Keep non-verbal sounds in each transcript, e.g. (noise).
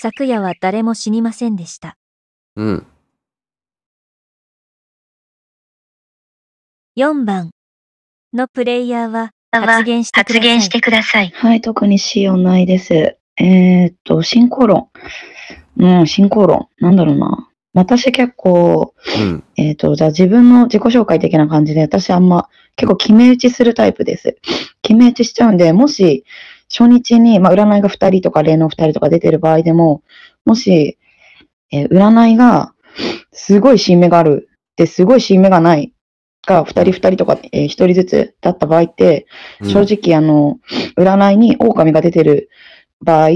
昨夜は誰も死にませんでした。うん。4番のプレイヤーは発言してください。発言してください。はい、特にようないです。えー、っと、進行論。うん、進行論。なんだろうな。私結構、うん、えっ、と、じゃあ自分の自己紹介的な感じで、私あんま結構決め打ちするタイプです。決め打ちしちゃうんで、もし、初日に、まあ、占いが2人とか、霊能2人とか出てる場合でも、もし、えー、占いが、すごい新芽がある、で、すごい新芽がないが、2人2人とか、えー、1人ずつだった場合って、正直、あの、占いに狼が出てる場合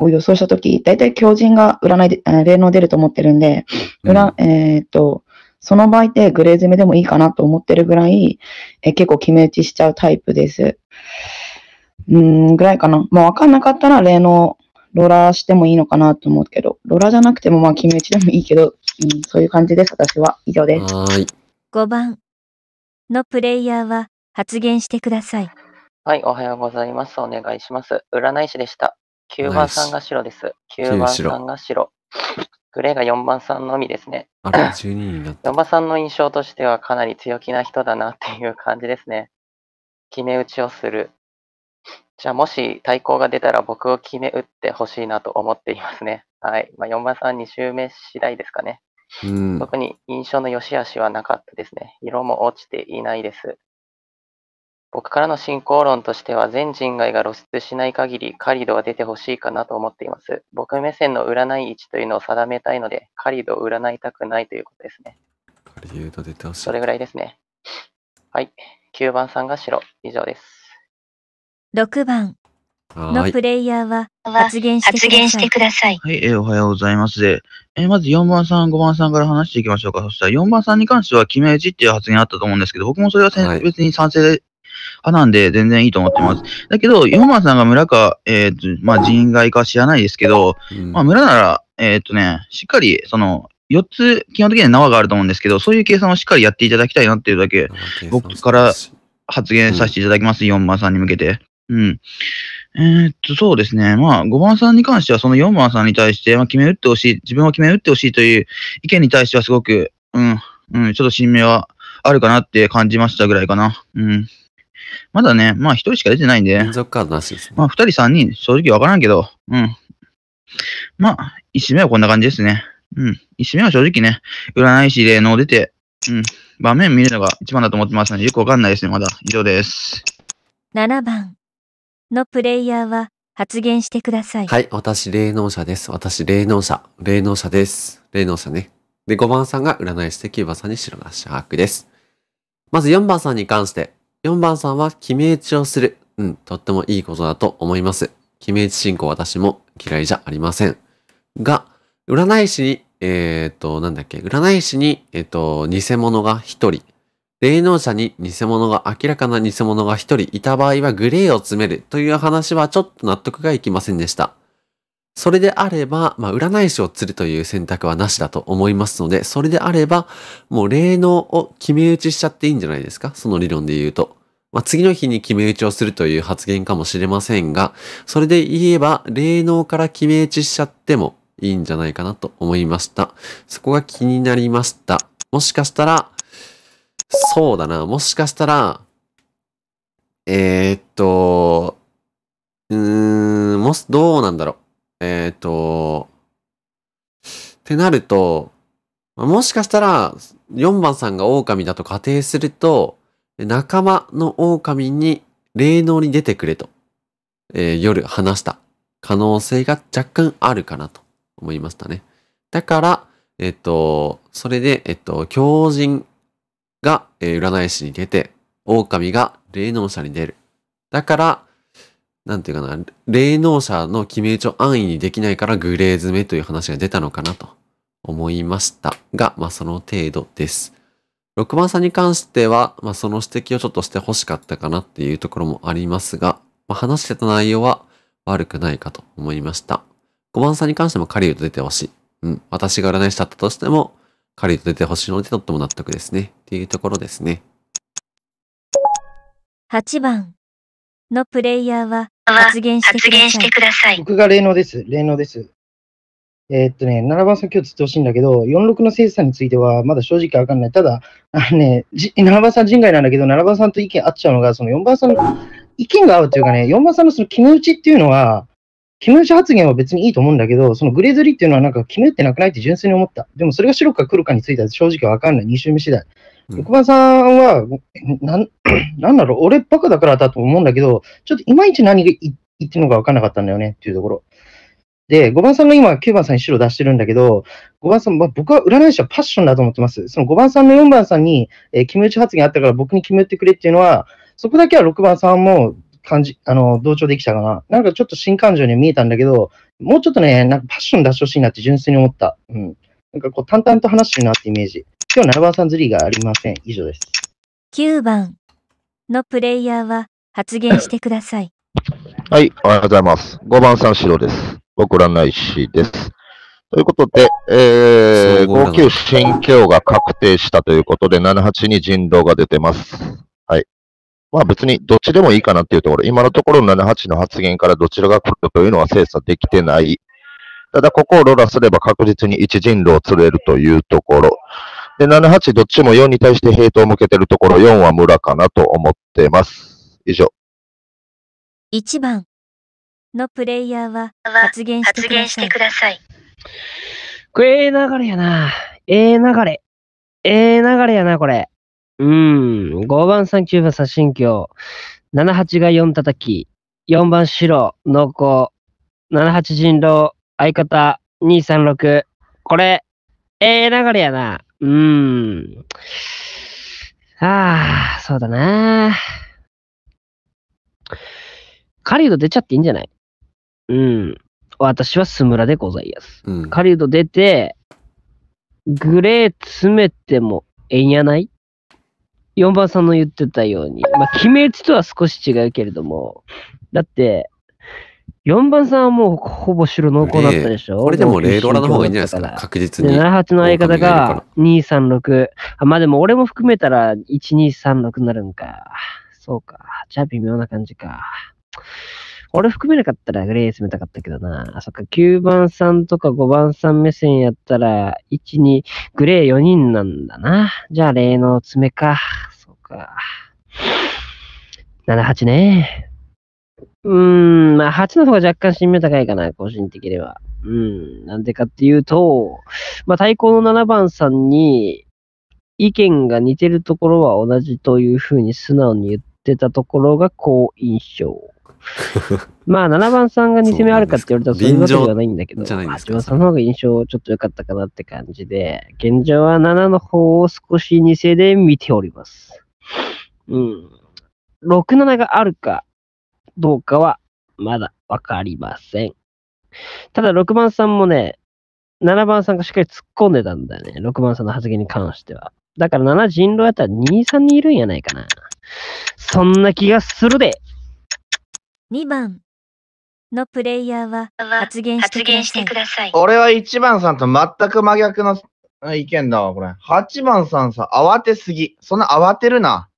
を予想したとき、大体狂人が占いで、霊能出ると思ってるんで、裏、えっ、と、その場合ってグレー詰めでもいいかなと思ってるぐらい、え結構決め打ちしちゃうタイプです。うん、ぐらいかな。まあ、わかんなかったら、例の、ロラーしてもいいのかなと思うけど、ロラーじゃなくても、まあ、決め打ちでもいいけど、うん、そういう感じです、私は。以上です。はい。5番のプレイヤーは、発言してください。はい、おはようございます。お願いします。占い師でした。9番さんが白です。9番さんが白。グレーが4番さんのみですね。あ12になった。4番さんの印象としてはかなり強気な人だなっていう感じですね。決め打ちをする。じゃあ、もし対抗が出たら僕を決め打ってほしいなと思っていますね。はい。まあ、4番さん2周目次第ですかね。うん、特に印象の良し悪しはなかったですね。色も落ちていないです。僕からの進行論としては、全人外が露出しない限り、カリドは出てほしいかなと思っています。僕目線の占い位置というのを定めたいので、カリドを占いたくないということですね。カリド出てほしい。それぐらいですね。はい。9番さんが白。以上です。6番のプレイヤーは発言してください。はい、えー、おはようございます。えー、まず4番さん、5番さんから話していきましょうか。そしたら4番さんに関しては、決め打ちっていう発言あったと思うんですけど、僕もそれは、はい、別に賛成派なんで全然いいと思ってます。だけど、4番さんが村か、えー、と、まあ、人外か知らないですけど、うん、まあ、村なら、えー、とね、しっかり、その、4つ、基本的には縄があると思うんですけど、そういう計算をしっかりやっていただきたいなっていうだけ、僕から発言させていただきます、うん、4番さんに向けて。うん。えー、っと、そうですね。まあ、5番さんに関しては、その4番さんに対して、まあ、決め打ってほしい、自分は決め打ってほしいという意見に対しては、すごく、うん、うん、ちょっと新名はあるかなって感じましたぐらいかな。うん。まだね、まあ、1人しか出てないんで。カードなしです、ね、まあ、2人、3人、正直わからんけど、うん。まあ、1締目はこんな感じですね。うん。1締目は正直ね、占い師で能出て、うん。場面見るのが一番だと思ってますので、よくわかんないですね、まだ。以上です。7番。のプレイヤーは発言してください。はい、私、霊能者です。私、霊能者。霊能者です。霊能者ね。で、5番さんが占い師で、9番さんに白なしャークです。まず4番さんに関して、4番さんは決め打ちをする。うん、とってもいいことだと思います。決め打ち進行私も嫌いじゃありません。が、占い師に、えっ、と、なんだっけ、占い師に、えっ、と、偽物が1人、霊能者に偽物が明らかな偽物が一人いた場合はグレーを詰めるという話はちょっと納得がいきませんでした。それであれば、まあ、占い師を釣るという選択はなしだと思いますので、それであれば、もう霊能を決め打ちしちゃっていいんじゃないですかその理論で言うと。まあ、次の日に決め打ちをするという発言かもしれませんが、それで言えば、霊能から決め打ちしちゃってもいいんじゃないかなと思いました。そこが気になりました。もしかしたら、そうだな。もしかしたら、えー、っと、うーん、もし、どうなんだろう。えー、っと、ってなると、もしかしたら、4番さんが狼だと仮定すると、仲間の狼に霊能に出てくれと、えー、夜話した可能性が若干あるかなと思いましたね。だから、えっと、それで、えっと、狂人が、え占い師に出て、狼が霊能者に出る。だから、なんていうかな、霊能者の決め打ちを安易にできないからグレー詰めという話が出たのかなと思いましたが、まあその程度です。6番さんに関しては、まあその指摘をちょっとして欲しかったかなっていうところもありますが、まあ、話してた内容は悪くないかと思いました。5番さんに関しても狩人出てほしい。うん、私が占い師だったとしても、りと出てほしいのでとっても納得ですね。っていうところですね。8番のプレイヤーは発言してください。僕が霊能です。霊能です。えー、っとね、7番さん今日つってほしいんだけど、46の精査についてはまだ正直わかんない。ただ、あのね、7番さん人外なんだけど、7番さんと意見合っちゃうのが、その4番さんの意見が合うというかね、4番さんのその気持ちっていうのは、キムチ発言は別にいいと思うんだけど、そのグレーズリーっていうのはなんか決めってなくないって純粋に思った。でもそれが白か黒かについては正直わかんない。二周目次第。うん、さんは、なん、(clears throat) なんだろう、俺バカだからだと思うんだけど、ちょっといまいち何が言ってるのかわかんなかったんだよねっていうところ。で、5番さんが今、9番さんに白出してるんだけど、5番さん、まあ、僕は占い師はパッションだと思ってます。その5番さんの4番さんに、えー、キムチ発言あったから僕に決めてくれっていうのは、そこだけは6番さんも感じ、あの、同調できたかな。なんかちょっと新感情に見えたんだけど、もうちょっとね、なんかパッション出してほしいなって純粋に思った。うん。なんかこう、淡々と話してるなってイメージ。今日7番さんズリーがありません。以上です。9番のプレイヤーは発言してください。(laughs) はい、おはようございます。5番さん、白です。僕らないしです。ということで、えー、5級新境が確定したということで、78に人狼が出てます。まあ別にどっちでもいいかなっていうところ、今のところ78の発言からどちらが来るというのは精査できてない。ただここをロラすれば確実に一人路を釣れるというところ。で、78どっちも4に対してヘイトを向けてるところ、4は村かなと思ってます。以上。1番のプレイヤーは発言してください。これ、ええ流れやな。ええ流れ。ええ流れやな、これ。うん、5番3 9番左心鏡、7八が4叩き、4番白、濃厚、7八人狼、相方、236。これ、ええー、流れやな。うーん。ああ、そうだな。狩人出ちゃっていいんじゃないうん。私はスムラでございます。うん、狩人出て、グレー詰めてもええんやない4番さんの言ってたように、まあ、決め打ちとは少し違うけれども、だって、4番さんはもうほぼ白濃厚だったでしょ、俺これでもレイロラの方がいいんじゃないですか確実に。78の相方が236。まあでも俺も含めたら1236になるんか。そうか。じゃあ微妙な感じか。俺含めなかったらグレー攻めたかったけどな。あ、そっか、9番さんとか5番さん目線やったら、1、2、グレー4人なんだな。じゃあ、例の爪か。そうか。7、8ね。うーん、まあ、8の方が若干新名高いかな、個人的には。うん、なんでかっていうと、まあ、対抗の7番さんに、意見が似てるところは同じというふうに素直に言ってたところが好印象。(laughs) まあ、7番さんが2戦目あるかって言われたらそういうわけではないんだけど、じゃないですか。の方が印象ちょっと良かったかなって感じで、現状は7の方を少し2戦で見ております。うん。6、7があるかどうかは、まだわかりません。ただ、6番さんもね、7番さんがしっかり突っ込んでたんだよね。6番さんの発言に関しては。だから7人狼やったら2、3人いるんやないかな。そんな気がするで。2番のプレイヤーは発言してください。俺は1番さんと全く真逆の意見だわ、これ。8番さんさ、慌てすぎ。そんな慌てるな。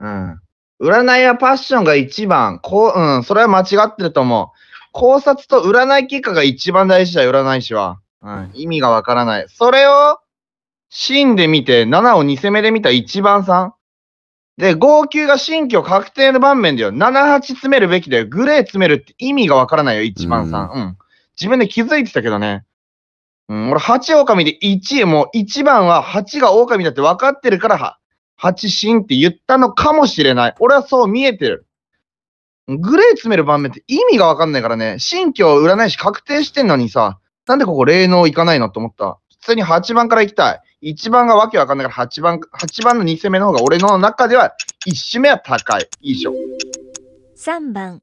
うん。占いやパッションが1番。こう、うん、それは間違ってると思う。考察と占い結果が一番大事だよ、占い師は。うん、意味がわからない。それを、真で見て、7を2攻めで見た1番さん。で、号泣が新居確定の場面だよ、7、8詰めるべきだよ。グレー詰めるって意味がわからないよ、1番さん。うん。自分で気づいてたけどね。うん、俺、8狼で1位、もう1番は8が狼だって分かってるから、8神って言ったのかもしれない。俺はそう見えてる。グレー詰める盤面って意味がわかんないからね、新居占い師確定してんのにさ、なんでここ霊能行かないのって思った。普通に8番から行きたい。1番がわけわかんないから8番、8番の2戦目の方が俺の中では1周目は高い。以上。三3番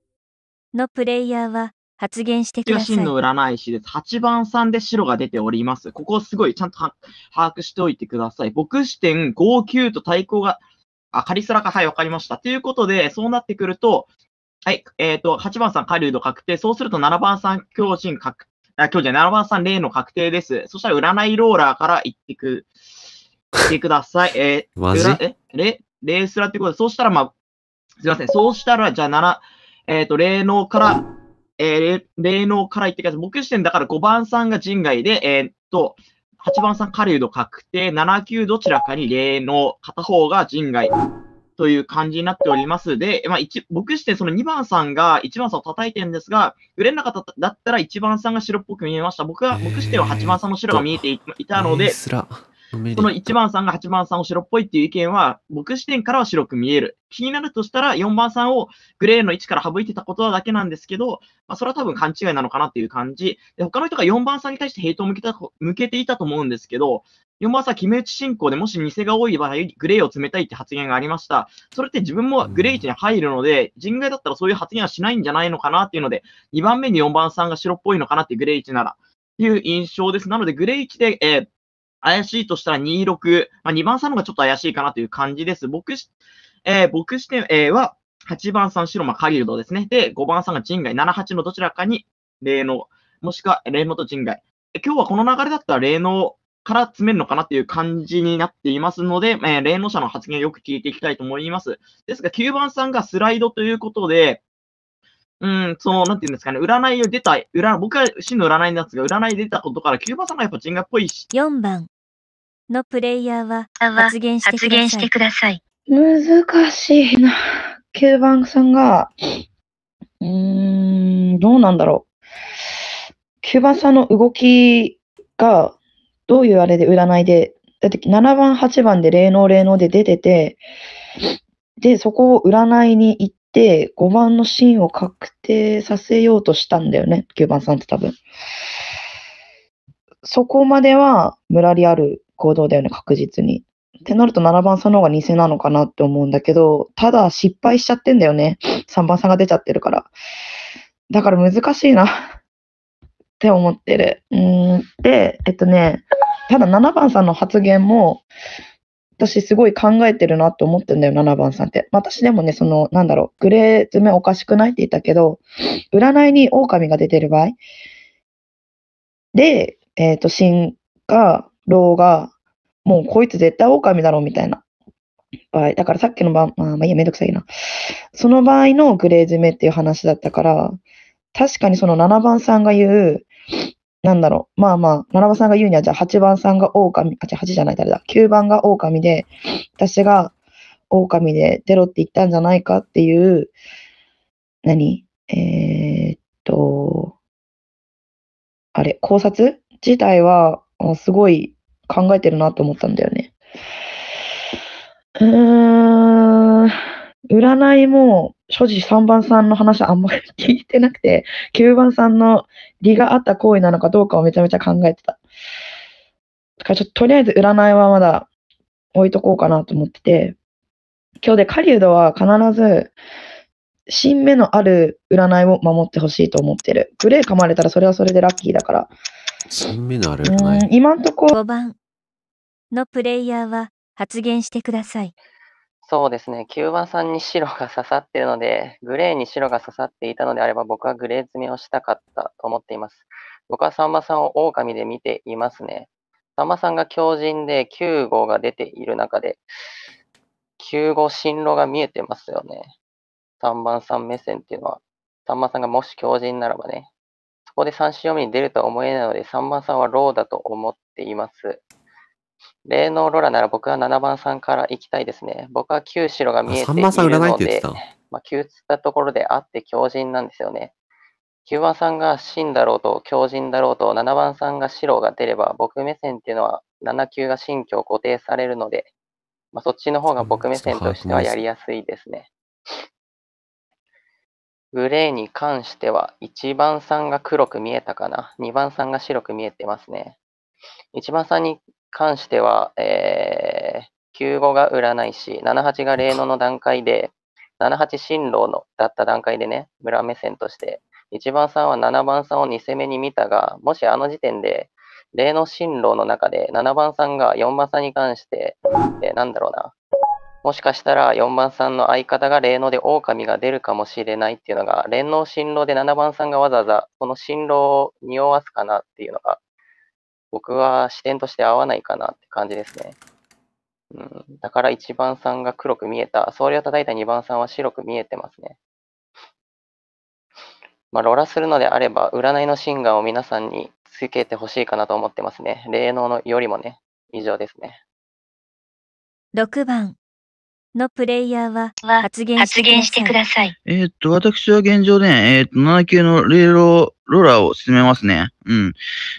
のプレイヤーは発言してください。真の占い師です。8番さんで白が出ております。ここすごいちゃんと把握しておいてください。僕視点59と対抗が、あ、カリスラか、はい、わかりました。ということで、そうなってくると、はい、えっ、ー、と、8番さん、カリウド確定。そうすると7番さん、巨人確あ、今日じゃ7番さん例の確定です。そしたら占いローラーから行ってく、行ってください。えー、マジえレ、レースラってことで、そうしたらまあ、すいません。そうしたら、じゃあ7、えっ、ー、と、霊能から、えー、霊能から行ってください。僕視点だから5番さんが人外で、えー、っと、8番さん狩人確定、7、9どちらかに霊能、片方が人外。という感じになっております。で、まあ、僕視点、その2番さんが1番さんを叩いてるんですが、売れなかっただったら1番さんが白っぽく見えました。僕は、僕視ては8番さんの白が見えていたので、この1番さんが8番さんを白っぽいっていう意見は、僕視点からは白く見える。気になるとしたら、4番さんをグレーの位置から省いてたことだけなんですけど、まあ、それは多分勘違いなのかなっていう感じ。で、他の人が4番さんに対してヘイトを向けた向けていたと思うんですけど、4番さん、決め打ち進行でもし偽が多い場合、グレーを詰めたいって発言がありました。それって自分もグレー位置に入るので、人外だったらそういう発言はしないんじゃないのかなっていうので、2番目に4番さんが白っぽいのかなってグレー位置なら、っていう印象です。なので、グレー位置で、えー怪しいとしたら26、まあ、2番サムがちょっと怪しいかなという感じです。僕し、えー、僕えー、は、8番さん、白間、カギルドですね。で、5番さんが人外、7、8のどちらかに、霊能、もしくは霊能と人外。今日はこの流れだったら霊能から詰めるのかなっていう感じになっていますので、えー、霊能者の発言をよく聞いていきたいと思います。ですが、9番さんがスライドということで、うん、その、なんていうんですかね、占いを出た、占僕は真の占いなんですが、占い出たことから、キューバさんがやっぱ人ンっぽいし。4番のプレイヤーは発言してください。難しいな。9番さんが、うーん、どうなんだろう。キーバさんの動きが、どういうあれで占いで、だって7番、8番で霊能霊能で出てて、で、そこを占いに行って、て、5番のシーンを確定させようとしたんだよね、9番さんって多分。そこまでは無理ある行動だよね、確実に。ってなると7番さんの方が偽なのかなって思うんだけど、ただ失敗しちゃってんだよね。3番さんが出ちゃってるから。だから難しいなって思ってる。うん。で、えっとね、ただ7番さんの発言も、私すごい考えてるなって思ってんだよ、7番さんって。私でもね、その、なんだろう、グレー詰めおかしくないって言ったけど、占いに狼が出てる場合、で、えっ、ー、と、神が、老が、もうこいつ絶対狼だろうみたいな場合。だからさっきの場まあ、まあ、いや、めんどくさいな。その場合のグレー詰めっていう話だったから、確かにその7番さんが言う、なんだろう、まあまあ、七ばさんが言うには、じゃあ8番さんが狼、あ、じゃあ8じゃない、誰だ、9番が狼で、私が狼で出ろって言ったんじゃないかっていう、何えー、っと、あれ、考察自体は、すごい考えてるなと思ったんだよね。うーん、占いも、所持3番さんの話あんまり聞いてなくて、9 (laughs) 番さんの利があった行為なのかどうかをめちゃめちゃ考えてた。だからちょっととりあえず占いはまだ置いとこうかなと思ってて、今日で狩人は必ず新芽のある占いを守ってほしいと思ってる。グレー噛まれたらそれはそれでラッキーだから。新芽のある占い今んとこ。5番のプレイヤーは発言してください。そうですね。9番さんに白が刺さっているので、(laughs) グレーに白が刺さっていたのであれば、僕はグレー詰めをしたかったと思っています。僕はさんまさんを狼で見ていますね。さんまさんが強靭で9号が出ている中で、9号進路が見えてますよね。3番さん目線っていうのは、さんまさんがもし強靭ならばね、そこで3 4、読に出るとは思えないので、3番さんはローだと思っています。霊能ロラなら僕は7番さんから行きたいですね。僕は旧白が見えているので、さん占いって言ってたまあ、旧つったところであって強人なんですよね。9番さんが真だろうと強人だろうと7番さんが白が出れば僕目線っていうのは7級が新居固定されるので、まあ、そっちの方が僕目線としてはやりやすいですね。グレーに関しては1番さんが黒く見えたかな ?2 番さんが白く見えてますね。1番さんに関しては、えー、95が占い師、78が霊能の段階で、78進路のだった段階でね、村目線として、1番さんは7番さんを2攻めに見たが、もしあの時点で、霊能進路の中で7番さんが4番さんに関して、えー、なんだろうな、もしかしたら4番さんの相方が霊能で狼が出るかもしれないっていうのが、霊能進路で7番さんがわざわざこの進路を匂わすかなっていうのが、僕は視点として合わないかなって感じですね。うん、だから1番さんが黒く見えた。それを叩いた2番さんは白く見えてますね。まあ、ロラするのであれば、占いのシンガーを皆さんにつけてほしいかなと思ってますね。霊能のよりもね、以上ですね。6番のプレイヤーは発言してください。えっと、私は現状で、えー、っと、7級の霊能ローラーを進めますね。うん。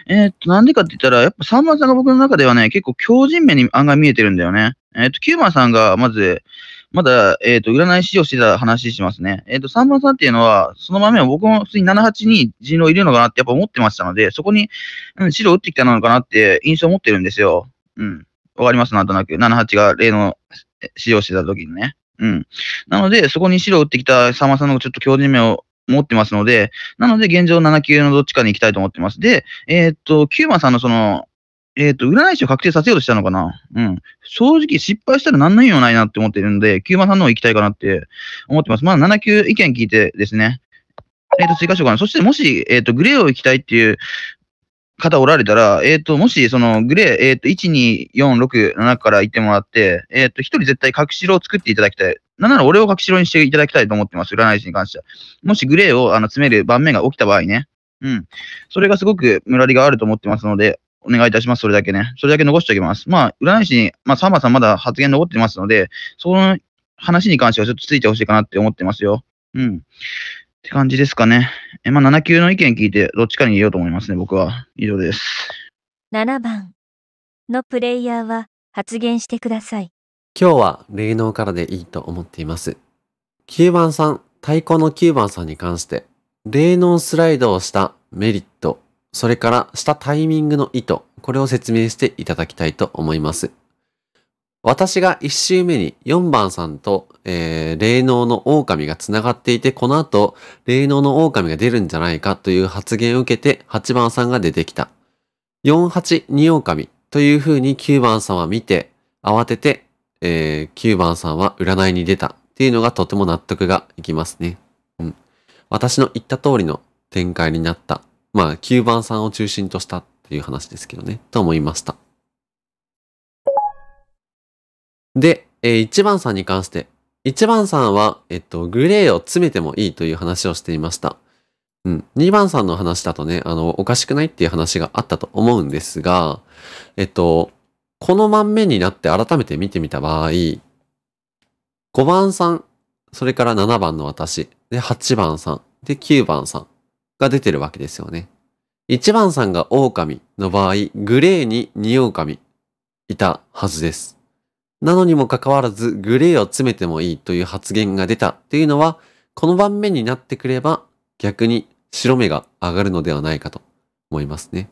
えー、っと、なんでかって言ったら、やっぱ3番さんが僕の中ではね、結構強靭面に案外見えてるんだよね。えー、っと、9番さんが、まず、まだ、えっ、と、占い師をしてた話しますね。えっ、と、3番さんっていうのは、その場面は僕も普通に7、8に人狼いるのかなってやっぱ思ってましたので、そこに、うん、白打ってきたのかなって印象を持ってるんですよ。うん。わかりますなんとなく。7、8が例の使用してた時にね。うん。なので、そこに白打ってきた3番さんのちょっと強靭面を持ってますので、なので現状7級のどっちかに行きたいと思ってます。で、えー、っと、キューマさんのその、えっ、と、占い師を確定させようとしたのかなうん。正直失敗したら何の意味もないなって思ってるんで、9番さんの方行きたいかなって思ってます。まあ、7級意見聞いてですね。えっ、と、追加しようかな。そして、もし、えっ、と、グレーを行きたいっていう方おられたら、えっ、と、もし、その、グレー、えっ、と、1、2、4、6 7から行ってもらって、えっ、と、1人絶対隠し色を作っていただきたいなんなら俺を隠しろにしていただきたいと思ってます、占い師に関しては。もしグレーをあの詰める盤面が起きた場合ね。うん。それがすごくムラリがあると思ってますので、お願いいたします。それだけね。それだけ残しておきます。まあ、占い師に、まあ、サンマさんまだ発言残ってますので、その話に関してはちょっとついてほしいかなって思ってますよ。うん。って感じですかね。え、まあ、7級の意見聞いて、どっちかに言おようと思いますね、僕は。以上です。7番のプレイヤーは発言してください。今日は霊能からでいいと思っています。9番さん、太鼓の9番さんに関して、霊能スライドをしたメリット、それからしたタイミングの意図、これを説明していただきたいと思います。私が1周目に4番さんと、えー、霊能の狼が繋がっていて、この後、霊能の狼が出るんじゃないかという発言を受けて、8番さんが出てきた。482狼という風に9番さんは見て、慌ててえー、9番さんは占いに出たっていうのがとても納得がいきますね。うん。私の言った通りの展開になった。まあ、9番さんを中心としたっていう話ですけどね、と思いました。で、えー、1番さんに関して、1番さんは、えっと、グレーを詰めてもいいという話をしていました。うん。2番さんの話だとね、あの、おかしくないっていう話があったと思うんですが、えっと、この盤面になって改めて見てみた場合、5番さん、それから7番の私、で、8番さん、で、9番さんが出てるわけですよね。1番さんが狼の場合、グレーに2狼いたはずです。なのにもかかわらず、グレーを詰めてもいいという発言が出たというのは、この盤面になってくれば、逆に白目が上がるのではないかと思いますね。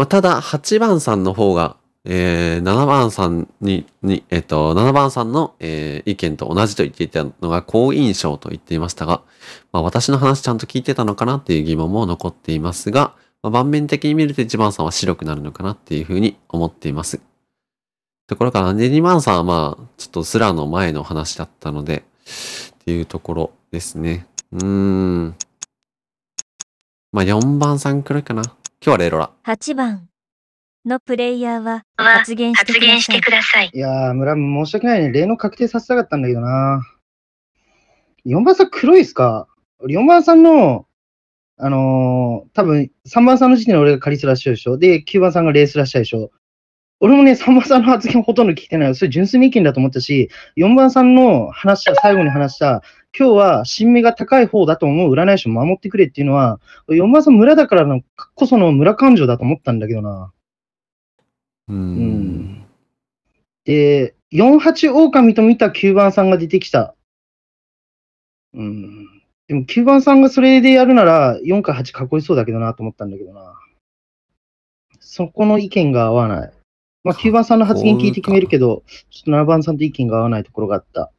まあ、ただ、8番さんの方が、えー、7番さんに、にえっ、ー、と、7番さんの、えー、意見と同じと言っていたのが好印象と言っていましたが、まあ、私の話ちゃんと聞いてたのかなっていう疑問も残っていますが、まあ、盤面的に見ると1番さんは白くなるのかなっていうふうに思っています。ところから、ね、2番さんはまあ、ちょっとスラの前の話だったので、っていうところですね。うーん。まあ、4番さんくらいかな。今日はレイロラ。8番のプレイヤーは発言してください。発さい。いやー、村、申し訳ないね。例の確定させたかったんだけどな。4番さん黒いっすか ?4 番さんの、あのー、多分3番さんの時点で俺がカリスラッシュでしょ。で、9番さんがレースラッシュでしょ。俺もね、さんまさんの発言ほとんど聞いてない。それ純粋に意見だと思ったし、4番さんの話した、最後に話した、今日は新芽が高い方だと思う占い師を守ってくれっていうのは、4番さん村だからのこその村感情だと思ったんだけどな。うんうん。で、48狼と見た9番さんが出てきた。うん。でも9番さんがそれでやるなら4か8こいそうだけどなと思ったんだけどな。そこの意見が合わない。まあ、9番さんの発言聞いて決めるけど、ちょっと7番さんと意見が合わないところがあった。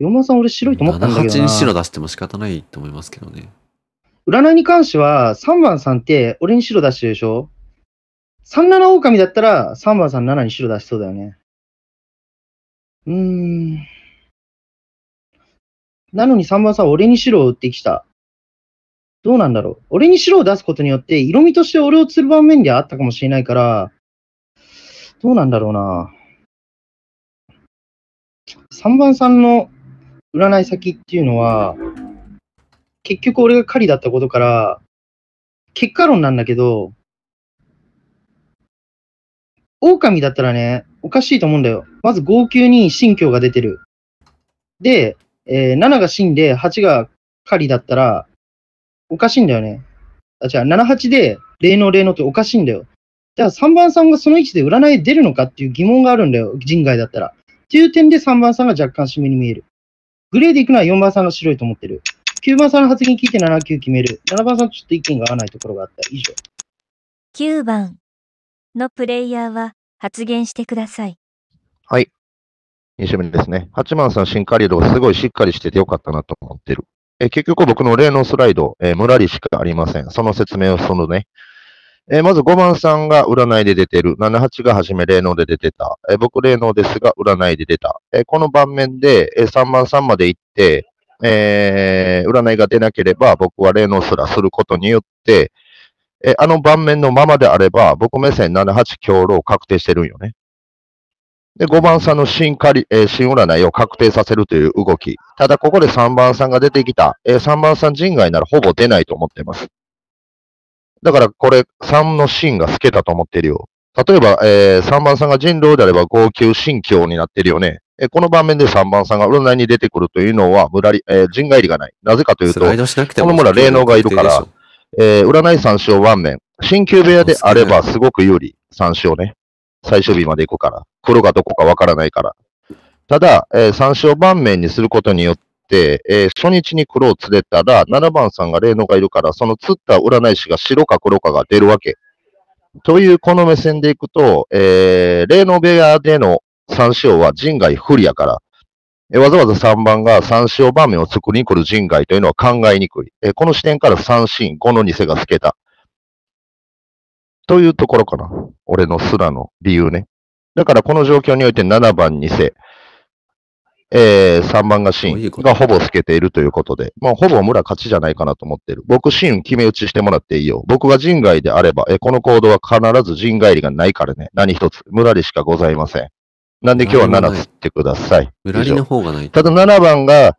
4番さん、俺白いと思ったんだけどな。7、8に白出しても仕方ないと思いますけどね。占いに関しては、3番さんって俺に白出してるでしょ ?37 狼だったら、3番さん7に白出しそうだよね。うーん。なのに3番さん俺に白を打ってきた。どうなんだろう。俺に白を出すことによって、色味として俺を釣る場面ではあったかもしれないから、どうなんだろうな。3番さんの占い先っていうのは、結局俺が狩りだったことから、結果論なんだけど、狼だったらね、おかしいと思うんだよ。まず号泣に信教が出てる。で、えー、7が死んで8が狩りだったら、おかしいんだよね。あ、違う、7、8で霊能霊能っておかしいんだよ。じゃあ3番さんがその位置で占い出るのかっていう疑問があるんだよ、人外だったら。っていう点で3番さんが若干締めに見える。グレーでいくのは4番さんが白いと思ってる。9番さんの発言聞いて7、9決める。7番さんちょっと意見が合わないところがあった。以上。9番のプレイヤーは発言してください。はい。2週目ですね。8番さん、新カリドすごいしっかりしててよかったなと思ってる。え結局僕の例のスライド、ムラリしかありません。その説明をそのね、えー、まず5番さんが占いで出てる。78が初め霊能で出てた。えー、僕霊能ですが占いで出た。えー、この盤面で、え3番さんまで行って、え占いが出なければ僕は霊能すらすることによって、えあの盤面のままであれば僕目線78強労確定してるんよね。で、5番さんの新仮、えー、新占いを確定させるという動き。ただ、ここで3番さんが出てきた。えー、3番さん人外ならほぼ出ないと思っています。だからこれ3のシーンが透けたと思ってるよ。例えば、えー、3番さんが人狼であれば号泣心境になってるよね。えー、この場面で3番さんが占いに出てくるというのは、無駄り、えー、人外りがない。なぜかというと、この村霊能がいるから、えー、占い三章1面。新旧部屋であればすごく有利。三章ね。最終日まで行くから。黒がどこかわからないから。ただ、えー、三章盤面にすることによって、、えー、初日に黒を釣れたら、7番さんが霊能がいるから、その釣った占い師が白か黒かが出るわけ。というこの目線でいくと、えー、霊能部屋での三章は人外不利やから、えー、わざわざ3番が三章場面を作りに来る人外というのは考えにくい。えー、この視点から三神、5の偽が透けた。というところかな。俺のすらの理由ね。だからこの状況において7番偽、えー、3番がシーンがほぼ透けているということで、まあ、ほぼ村勝ちじゃないかなと思ってる。僕、シーン決め打ちしてもらっていいよ。僕が人外であれば、えー、この行動は必ず人外りがないからね。何一つ。村駄りしかございません。なんで今日は7つってください。村駄りの方がない。ただ7番が、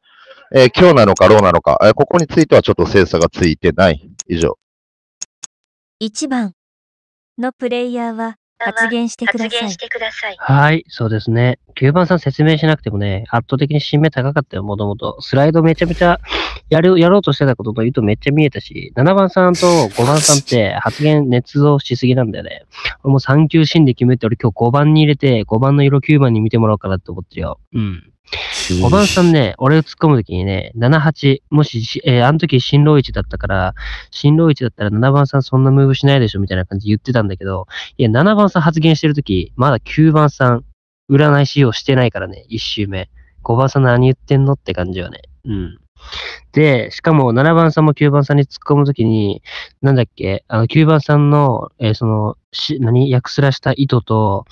えー、今日なのかローなのか、えー、ここについてはちょっと精査がついてない。以上。1番のプレイヤーは、発言してください。はい、そうですね。9番さん説明しなくてもね、圧倒的に新名高かったよ、もともと。スライドめちゃめちゃやる、やろうとしてたことと意図めっちゃ見えたし、7番さんと5番さんって発言捏造しすぎなんだよね。俺も3級芯で決めて、俺今日5番に入れて、5番の色9番に見てもらおうかなって思ってるよ。うん。小判さんね、俺を突っ込むときにね、7、8、もし、えー、あの時新郎市だったから、新郎市だったら7番さんそんなムーブしないでしょみたいな感じで言ってたんだけど、いや、7番さん発言してるとき、まだ9番さん、占い仕様してないからね、1周目。5番さん何言ってんのって感じよね。うん。で、しかも7番さんも9番さんに突っ込むときに、なんだっけ、あの9番さんの、えー、その、し、何、訳すらした意図と、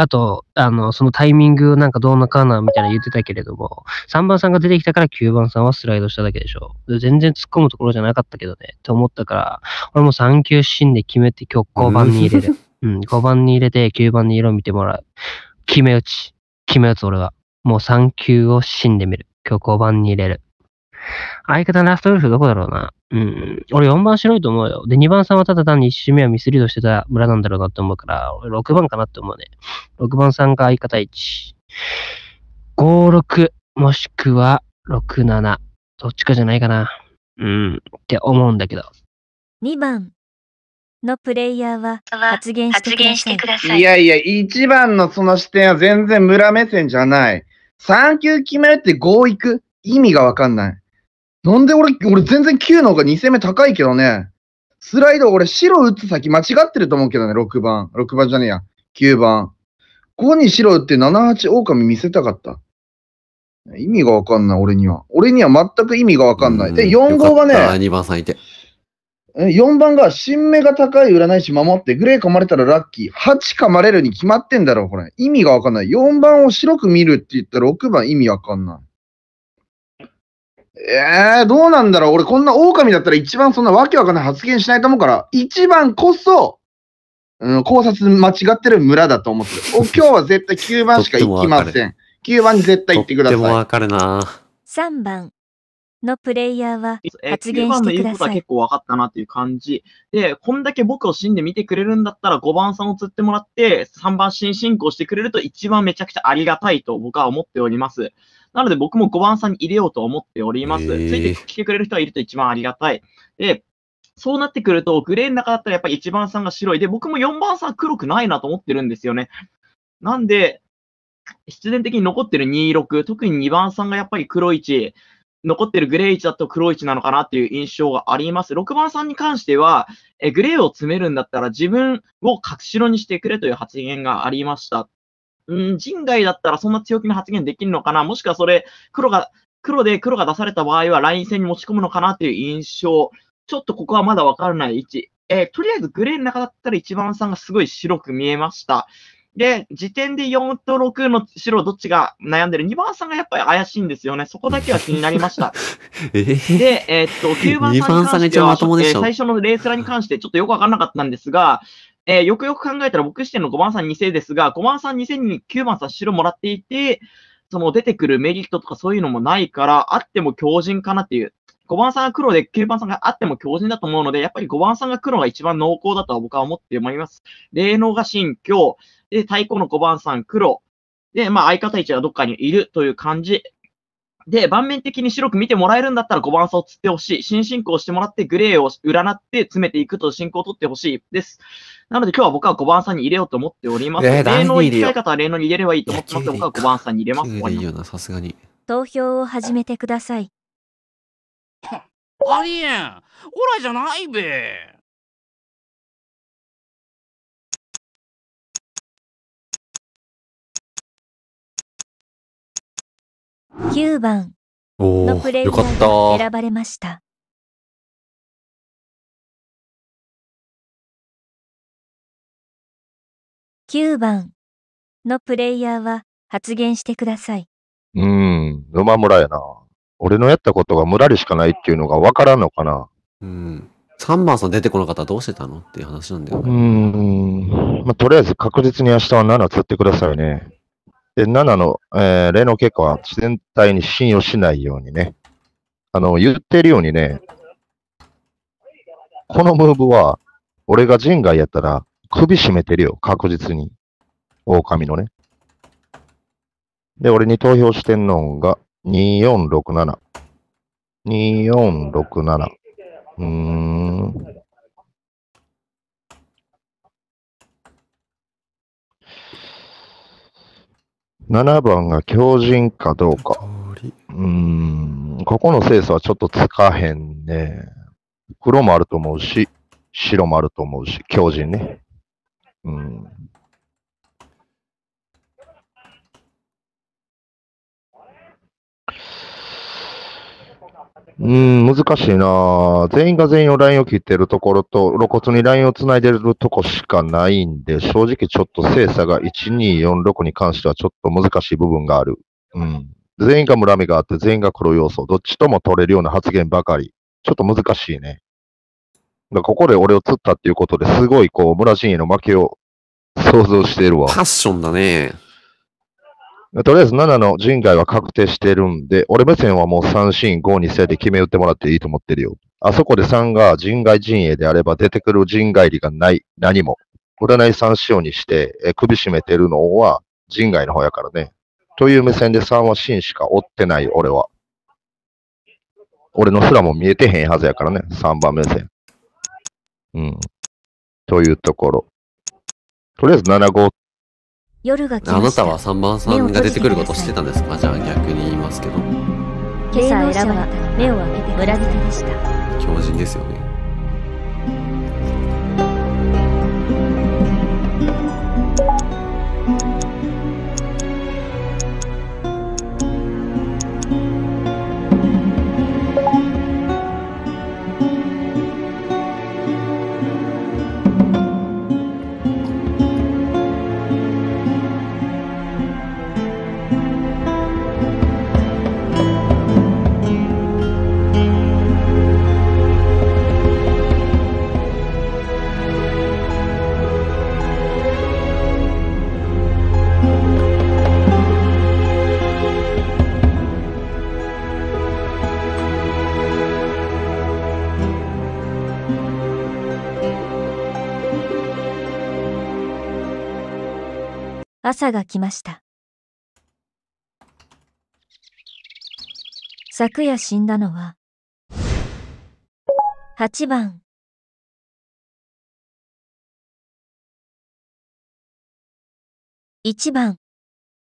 あと、あの、そのタイミングなんかどうなかなみたいな言ってたけれども、3番さんが出てきたから9番さんはスライドしただけでしょ。全然突っ込むところじゃなかったけどね、って思ったから、俺も3級芯で決めて極日5番に入れる。うん、5 (laughs) 番に入れて9番に色見てもらう。決め打ち。決め打つ俺は。もう3級を芯で見る。今日5番に入れる。相方ラストウルフどこだろうな。うん。俺4番白いと思うよ。で、2番さんはただ単に1周目はミスリードしてた村なんだろうなって思うから、俺6番かなって思うね。6番さんが相方1。5、6、もしくは6、7。どっちかじゃないかな。うん。って思うんだけど。2番。のプレイヤーは発言してください。いやいや、1番のその視点は全然村目線じゃない。3級決めるって5行く意味がわかんない。なんで俺、俺全然9の方が2戦目高いけどね。スライド、俺白打つ先間違ってると思うけどね、6番。6番じゃねえや。9番。5に白打って7、8、狼見せたかった。意味がわかんない、俺には。俺には全く意味がわかんない。で、4号がね、2番さんいて。4番が、新目が高い占い師守って、グレー噛まれたらラッキー。8噛まれるに決まってんだろ、これ。意味がわかんない。4番を白く見るって言ったら6番意味わかんない。えー、どうなんだろう。俺こんな狼だったら一番そんなわけわかんない発言しないと思うから、一番こそ、うん、考察間違ってる村だと思ってる。お (laughs) 今日は絶対9番しか行きません。9番に絶対行ってください。ともわかるな。3番のプレイヤーは発言してください。9番の言うことは結構分かったなっていう感じ。で、こんだけ僕を死んで見てくれるんだったら5番さんを釣ってもらって、3番新進行してくれると一番めちゃくちゃありがたいと僕は思っております。なので僕も5番さんに入れようと思っております。ついてきてくれる人がいると一番ありがたい。で、そうなってくると、グレーの中だったらやっぱり1番さんが白い。で、僕も4番さん黒くないなと思ってるんですよね。なんで、必然的に残ってる26、特に2番さんがやっぱり黒1、残ってるグレー1だと黒1なのかなっていう印象があります。6番さんに関しては、えグレーを詰めるんだったら自分を隠しろにしてくれという発言がありました。うん、人外だったらそんな強気な発言できるのかなもしくはそれ、黒が、黒で黒が出された場合はライン戦に持ち込むのかなっていう印象。ちょっとここはまだわからない位置。えー、とりあえずグレーの中だったら1番さんがすごい白く見えました。で、時点で4と6の白どっちが悩んでる ?2 番さんがやっぱり怪しいんですよね。そこだけは気になりました。(laughs) えー、で、えー、っと、9番さんは、最初のレースラに関してちょっとよくわからなかったんですが、えー、よくよく考えたら僕視点の5番さん2世ですが、5番さん2世に9番さん白もらっていて、その出てくるメリットとかそういうのもないから、あっても強靭かなっていう。5番さんが黒で9番さんがあっても強靭だと思うので、やっぱり5番さんが黒が一番濃厚だとは僕は思って思います。霊能が新居、で、太鼓の5番さん黒、で、まあ相方位置がどっかにいるという感じで、盤面的に白く見てもらえるんだったら5番差を釣ってほしい。新進行してもらってグレーを占って詰めていくと進行を取ってほしいです。なので今日は僕は5番差に入れようと思っております。えー、例のたい方は例のに入れればいいと思ってます僕は5番差に入れます。いいよな、さすがに。投票を始めてください。ありえんオラじゃないべ。9番のプレイヤーが選ばれました。9番のプレイヤーは発言してください。うん、沼村やな。俺のやったことが村でしかないっていうのが分からんのかな。うん。3番さん出てこなかったらどうしてたのっていう話なんだよね。うん。まあ、とりあえず確実に明日は7つってくださいね。で、7の、えー、例の結果は全体に信用しないようにね、あの、言ってるようにね、このムーブは、俺が人外やったら、首絞めてるよ、確実に。狼のね。で、俺に投票してんのが、2467。2467。うーん。7番が強靭かどうか。うん、ここのセースはちょっとつかへんね。黒もあると思うし、白もあると思うし、強靭ね。うん。うん、難しいな全員が全員のラインを切ってるところと、露骨にラインを繋いでるとこしかないんで、正直ちょっと精査が1246に関してはちょっと難しい部分がある。うん。全員が村目があって、全員が黒要素、どっちとも取れるような発言ばかり。ちょっと難しいね。だここで俺を釣ったっていうことですごいこう、村陣営の負けを想像しているわ。パッションだね。とりあえず7の人外は確定してるんで、俺目線はもう3シーン5にせいで決め打ってもらっていいと思ってるよ。あそこで3が人外陣営であれば出てくる人外理がない、何も。占い3仕様にして、え首絞めてるのは人外の方やからね。という目線で3はシーンしか追ってない、俺は。俺のすらも見えてへんはずやからね、3番目線。うん。というところ。とりあえず7、5夜が来まあなたは3番さんが出てくることを知ってたんですかじゃあ逆に言いますけど今朝選ばれた目を開けて村人でした強人ですよね朝が来ました昨夜死んだのは8番1番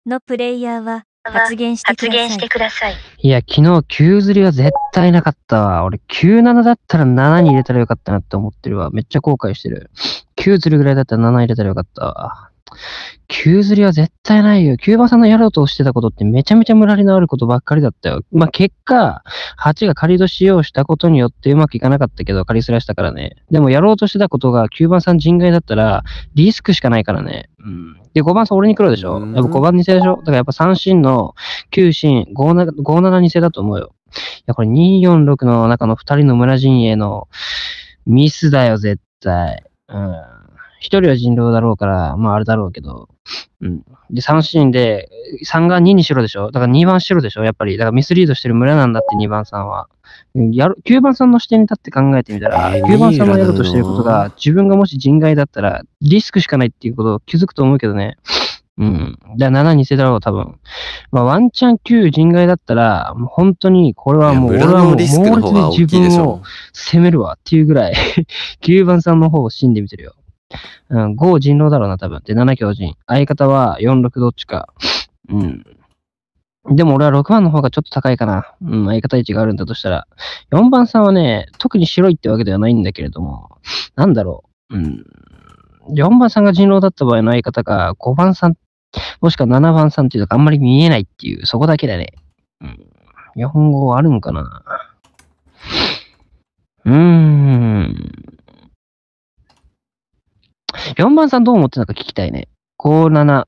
のプレイヤーは発言してください。いや、昨日9ずりは絶対なかったわ。俺97だったら7に入れたらよかったなって思ってるわ。めっちゃ後悔してる。9ずりぐらいだったら7入れたらよかったわ。急釣りは絶対ないよ。キューバさんのやろうとしてたことってめちゃめちゃムラリのあることばっかりだったよ。まあ、結果、蜂が仮と使用したことによってうまくいかなかったけど、仮すらしたからね。でもやろうとしてたことが9番さん人外だったら、リスクしかないからね。うん。で、5番さん俺に来るでしょ。やっぱ5番2世でしょ。だからやっぱ3進の9進、57、5世だと思うよ。いや、これ246の中の2人の村陣営のミスだよ、絶対。うん。一人は人狼だろうから、まああれだろうけど、うん。で、3シーンで、3が2にしろでしょだから2番しろでしょやっぱり。だからミスリードしてる村なんだって2番さんは。やる9番さんの視点に立って考えてみたら、えー、9番さんのやろうとしてることが、自分がもし人外だったら、リスクしかないっていうことを気づくと思うけどね。うん。だから7にせだろう、多分。まあ、ワンチャン9人外だったら、もう本当に、これはもう、俺はもう、猛烈に自分を攻めるわっていうぐらい9 (laughs) 番さんの方を死んでみてるよ。うん、5人狼だろうな、多分。で、7強人。相方は46どっちか。うん。でも俺は6番の方がちょっと高いかな。うん、相方位置があるんだとしたら。4番さんはね、特に白いってわけではないんだけれども、なんだろう。うん。4番さんが人狼だった場合の相方が、5番さん、もしくは7番さんっていうのがあんまり見えないっていう、そこだけだね。うん。日本語あるんかなうーん。4番さんどう思ってたのか聞きたいね。57、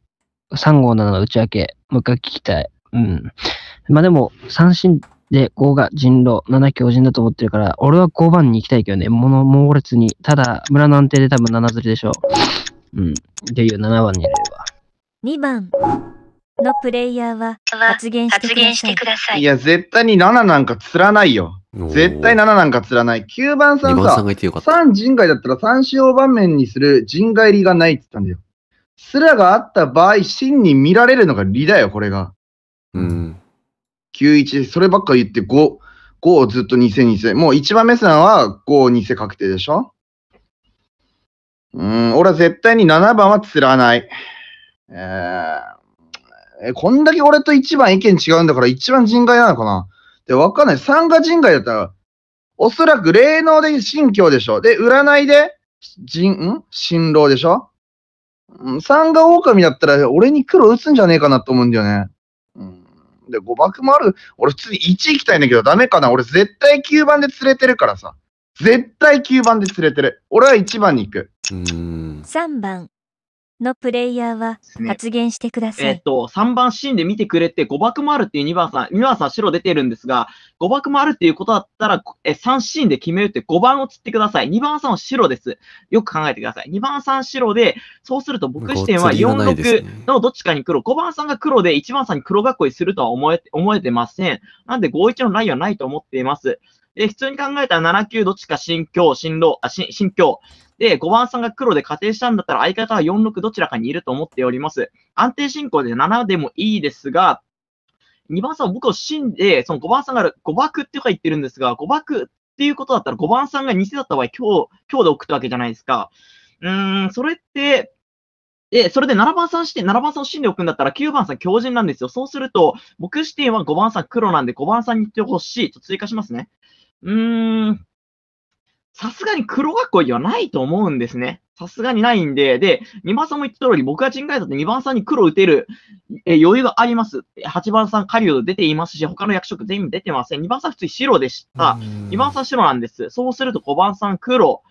357の内訳、もう一回聞きたい。うん。まあでも、三振で5が人狼、7強人だと思ってるから、俺は5番に行きたいけどね、もの猛烈に。ただ、村の安定で多分7釣りでしょう。うん。っていう7番に入れれば。2番のプレイヤーは発言してください。いや、絶対に7なんか釣らないよ。絶対7なんか釣らない。9番さんさ、3人外だったら3使用場面にする人外利がないって言ったんだよ。すらがあった場合、真に見られるのが利だよ、これが。うん。91、そればっか言って5、5をずっと2世2世。もう1番目さんは5、2世確定でしょうん、俺は絶対に7番は釣らない。えー、えこんだけ俺と1番意見違うんだから1番人外なのかなで、わかんない。三が人外だったら、おそらく霊能で信教でしょ。で、占いで、人、ん神郎でしょ三が狼だったら、俺に黒打つんじゃねえかなと思うんだよね。うん。で、誤爆もある。俺普通に1行きたいんだけど、ダメかな。俺絶対9番で釣れてるからさ。絶対9番で釣れてる。俺は1番に行く。うん。3番。のプレイヤーは発言してください。ね、えっ、ー、と、3番シーンで見てくれて、5枠もあるっていう2番さん、2番さん白出てるんですが、5枠もあるっていうことだったら、え3シーンで決めるって5番を釣ってください。2番さんは白です。よく考えてください。2番さん白で、そうすると僕視点は46のどっちかに黒、5番さんが黒で1番さんに黒囲いするとは思え思えてません。なんで51のラインはないと思っています。で、普通に考えたら7級どっちか新境、新郎、あ、新、新境。で、5番さんが黒で仮定したんだったら相方は46どちらかにいると思っております。安定進行で7でもいいですが、2番さんは僕を信じて、その5番さんが誤爆っていうか言ってるんですが、誤爆っていうことだったら5番さんが偽だった場合、今日、今日で送ったわけじゃないですか。うーん、それって、で、それで7番さんして、7番さんを死んでおくんだったら9番さん強靭なんですよ。そうすると、僕視点は5番さん黒なんで5番さんに行ってほしい。と追加しますね。うーん、さすがに黒囲いはないと思うんですね。さすがにないんで、で、2番さんも言った通り、僕がチンガイだって2番さんに黒打てる、余裕があります。8番さん、狩人出ていますし、他の役職全部出てません。2番さん普通白でした。2番さん白なんです。そうすると5番さん黒。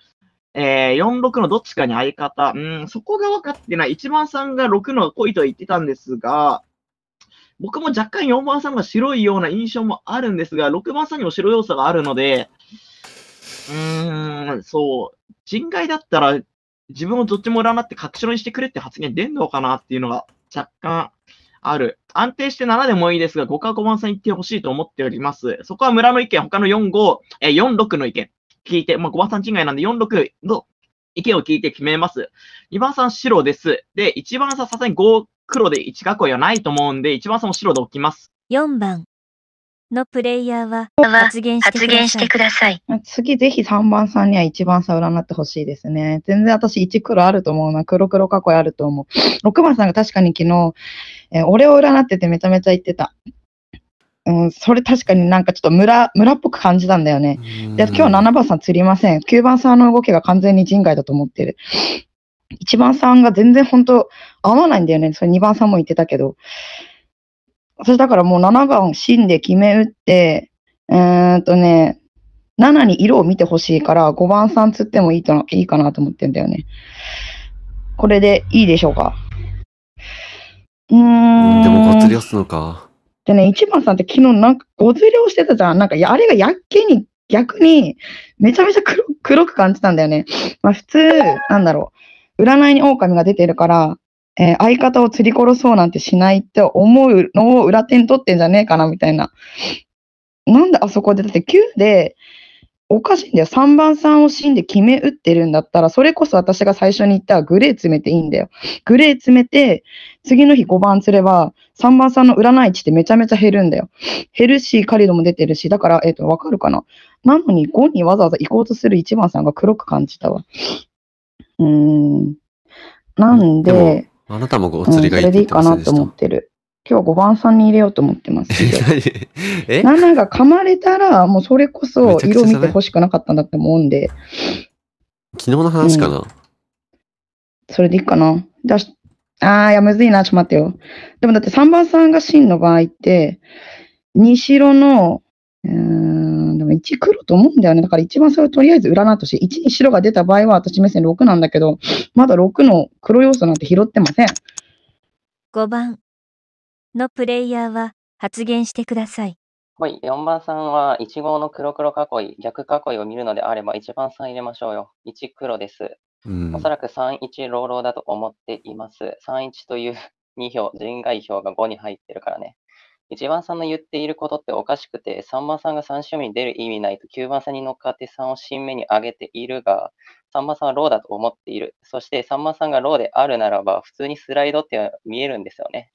えー、46のどっちかに相方。うん、そこが分かってない。1番さんが6の恋と言ってたんですが、僕も若干4番さんが白いような印象もあるんですが、6番さんにも白要素があるので、うーん、そう、人外だったら自分をどっちも占って確証にしてくれって発言出んのかなっていうのが若干ある。安定して7でもいいですが、5か5番さん行ってほしいと思っております。そこは村の意見、他の4、5、えー、4、6の意見聞いて、まあ、5番さん人外なんで4、6の意見を聞いて決めます。2番さん白です。で、1番さんさすがに5黒で1囲いはないと思うんで、1番さんも白で置きます。4番のプレイヤーは発言してください。次ぜひ3番さんには1番さん占ってほしいですね。全然私1黒あると思うな。黒黒囲いあると思う。6番さんが確かに昨日、えー、俺を占っててめちゃめちゃ言ってた。うん、それ確かになんかちょっと村村っぽく感じたんだよね。で今日7番さん釣りません。9番さんの動きが完全に人外だと思ってる。1番さんが全然本当合わないんだよね。それ2番さんも言ってたけど。それだからもう7番を芯で決め打って、う、え、ん、ー、とね、7に色を見てほしいから5番さん釣ってもいいといいかなと思ってんだよね。これでいいでしょうか。うん。でも、バっつりやすのか。でね、一番さんって昨日なんかごずりをしてたじゃん。なんかあれがやっけに、逆に、めちゃめちゃ黒黒く感じたんだよね。まあ普通、なんだろう。占いに狼が出てるから、えー、相方を釣り殺そうなんてしないって思うのを裏手に取ってんじゃねえかな、みたいな。なんであそこで、だって9で、おかしいんだよ。3番さんをんで決め打ってるんだったら、それこそ私が最初に言ったグレー詰めていいんだよ。グレー詰めて、次の日5番釣れば、3番さんの占い値ってめちゃめちゃ減るんだよ。減るし、カリドも出てるし、だから、えっ、ー、と、わかるかななのに5にわざわざ行こうとする1番さんが黒く感じたわ。うーん。なんで、であなたもお釣りがいいって言ってませんでした、うん、それでいいかなと思ってる。今日は5番さんに入れようと思ってます。(laughs) (laughs) え ?7 が噛まれたら、もうそれこそ色見て欲しくなかったんだって思うんで。昨日の話かな、うん、それでいいかな。だし、ああ、いや、むずいな、ちょっと待ってよ。でもだって3番さんが真の場合って、西色の、うん、でも1黒と思うんだよね。だから一番それをとりあえず占うとして、1に白が出た場合は私目線6なんだけど、まだ6の黒要素なんて拾ってません。5番。のプレイヤーは発言してください。はい、4番さんは1号の黒黒囲い、逆囲いを見るのであれば1番さん入れましょうよ。1黒です。おそらく31ローローだと思っています。31という2 (laughs) 票、人外票が5に入ってるからね。1番さんの言っていることっておかしくて、3番さんが3周目に出る意味ないと9番さんに乗っかって3を新目に上げているが、3番さんはローだと思っている。そして3番さんがローであるならば、普通にスライドって見えるんですよね。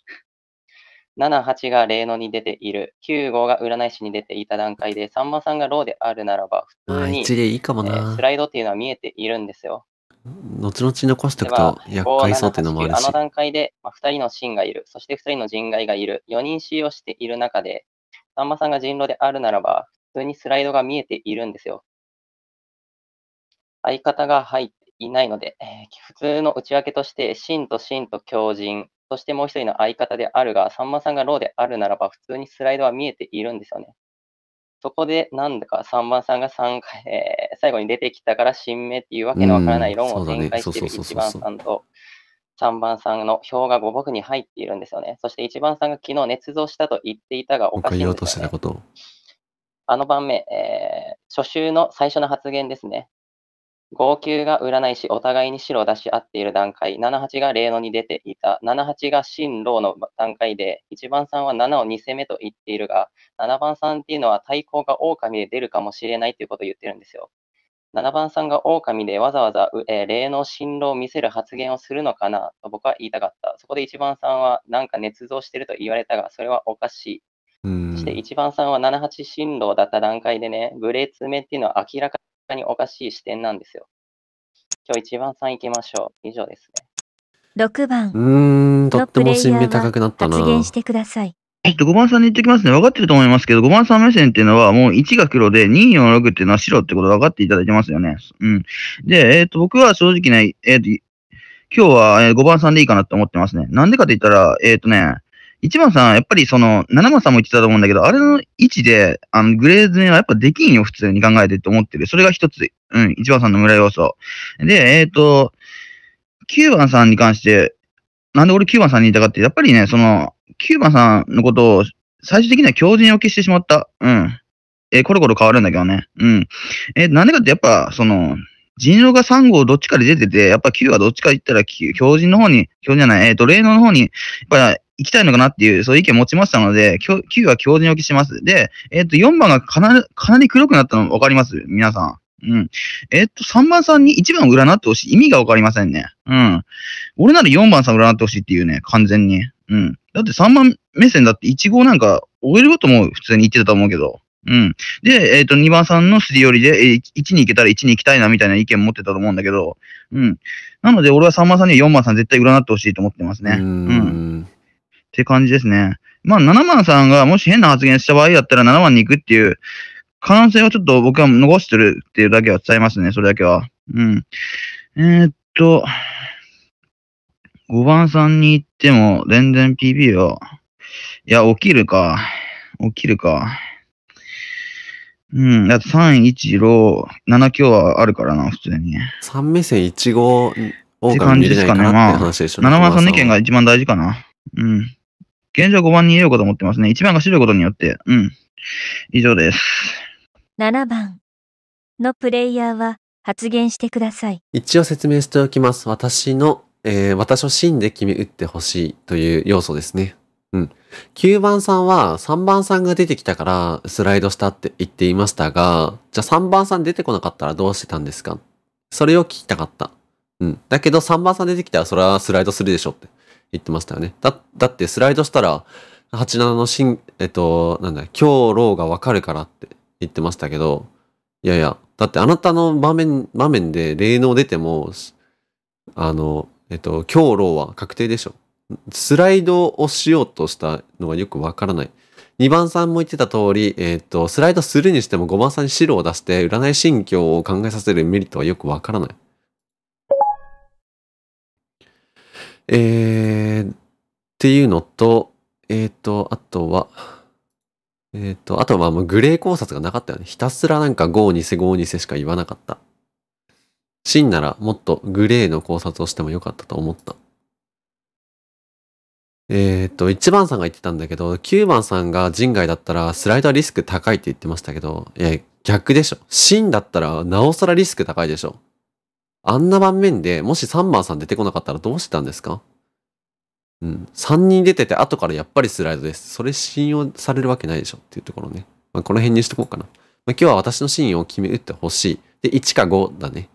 7、8が霊のに出ている、9、5が占い師に出ていた段階で、さんまさんがローであるならば、普通に、いいかもな、えー、スライドっていうのは見えているんですよ。後々残しておくと厄介そうっていうのもあるし。あの段階で、まあ、2人の真がいる、そして2人の人外がいる、4人使用している中で、さんまさんが人狼であるならば、普通にスライドが見えているんですよ。相方が入っていないので、えー、普通の内訳として、真と真と狂人、そしてもう一人の相方であるが、さんまさんがローであるならば、普通にスライドは見えているんですよね。そこで、なんだかさんまさんが3回、えー、最後に出てきたから新名っていうわけのわからない論を展開している1番さんと、3番さんの票が五目に入っているんですよね。そして1番さんが昨日捏造したと言っていたが、おかしいんですよ、ね。としことあの番目、えー、初週の最初の発言ですね。号泣が占い師、お互いに白を出し合っている段階、78が霊能に出ていた、78が新老の段階で、1番さんは7を2攻めと言っているが、7番さんっていうのは対抗が狼で出るかもしれないということを言ってるんですよ。7番さんが狼でわざわざ、えー、霊能新郎を見せる発言をするのかなと僕は言いたかった。そこで1番さんはなんか捏造してると言われたが、それはおかしい。そして1番さんは78新郎だった段階でね、グレーツ目っていうのは明らかににおかしい視点なんですよ。今日一番さん行きましょう。以上ですね。六番。うん、とっても親身高くなったな。発言してください。えっと、5番さんに言ってきますね。分かってると思いますけど、5番さん目線っていうのは、もう1が黒で、2、4、6っていうのは白ってこと分かっていただいてますよね。うん。で、えっと、僕は正直ね、えっと、今日は5番さんでいいかなと思ってますね。なんでかって言ったら、えっとね、一番さん、やっぱりその、七間さんも言ってたと思うんだけど、あれの位置で、あの、グレーズめはやっぱできんよ、普通に考えてって思ってる。それが一つ、うん、一番さんの村要素。で、えっ、ー、と、九番さんに関して、なんで俺九番さんにいたかって、やっぱりね、その、九番さんのことを、最終的には強靭を消してしまった。うん。えー、コロコロ変わるんだけどね。うん。えー、なんでかって、やっぱ、その、人狼が3号どっちかで出てて、やっぱ9はどっちか行ったら、強人の方に、強人じゃない、えっ、ー、と、霊能の方に、やっぱ行きたいのかなっていう、そういう意見を持ちましたので、9は強靭置きします。で、えっ、と、4番がかなかなり黒くなったの分かります皆さん。うん。えっ、と、3番さんに1番を占ってほしい。意味が分かりませんね。うん。俺なら4番さん占ってほしいっていうね、完全に。うん。だって3番目線だって1号なんか、終えることも普通に言ってたと思うけど。うん。で、えっ、ー、と、2番さんのすり寄りで、えー、1に行けたら1に行きたいなみたいな意見持ってたと思うんだけど、うん。なので、俺は3番さんには4番さん絶対占ってほしいと思ってますね。うんうんって感じですね。まあ、7万さんがもし変な発言した場合だったら7万に行くっていう可能性はちょっと僕は残してるっていうだけは伝えますね、それだけは。うん。えー、っと、5番さんに行っても全然 PB は、いや、起きるか。起きるか。うん。だって3、1、6、7強はあるからな、普通に。3目線1、5、って感じですかね。まあ、7万3の意見が一番大事かな。うん。現状5番に入れようかと思ってますね。1番が知ることによって。うん。以上です。7番のプレイヤーは発言してください。一応説明しておきます。私の、えー、私を真で君打ってほしいという要素ですね。うん。9番さんは3番さんが出てきたからスライドしたって言っていましたが、じゃあ3番さん出てこなかったらどうしてたんですかそれを聞きたかった。うん。だけど3番さん出てきたらそれはスライドするでしょって。言ってましたよね。だ、だってスライドしたら、87の新、えっと、なんだ、今日ローがわかるからって言ってましたけど、いやいや、だってあなたの場面、場面で霊能出ても、あの、えっと、今日ローは確定でしょ。スライドをしようとしたのがよくわからない。2番さんも言ってた通り、えっ、と、スライドするにしても5番さんに白を出して占い心境を考えさせるメリットはよくわからない。えー、っていうのと、えっ、ー、と、あとは、えっ、ー、と、あとはまあ、グレー考察がなかったよね。ひたすらなんか5 2せ5にせしか言わなかった。真ならもっとグレーの考察をしてもよかったと思った。えっ、ー、と、1番さんが言ってたんだけど、9番さんが人外だったらスライドはリスク高いって言ってましたけど、えや逆でしょ。真だったらなおさらリスク高いでしょ。あんな盤面でもしサンマーさん出てこなかったらどうしたんですかうん。3人出てて後からやっぱりスライドです。それ信用されるわけないでしょっていうところね。まあ、この辺にしとこうかな。まあ、今日は私のシーンを決め打ってほしい。で、1か5だね。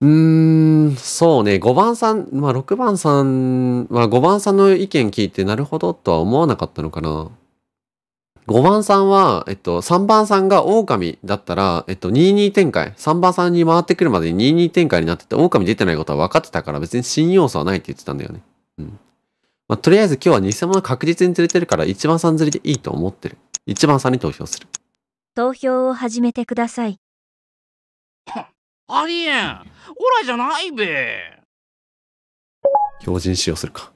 うーん、そうね、5番さん、まあ6番さんは、まあ、5番さんの意見聞いてなるほどとは思わなかったのかな。5番さんは、えっと、3番さんが狼だったら、えっと、22展開、3番さんに回ってくるまでに22展開になってて、狼出てないことは分かってたから、別に新要素はないって言ってたんだよね。うん。まあ、とりあえず今日は偽物確実に釣れてるから、1番さん釣りでいいと思ってる。1番さんに投票する。投票を始めてください。は、ありえん。オラじゃないべ。標準使用するか。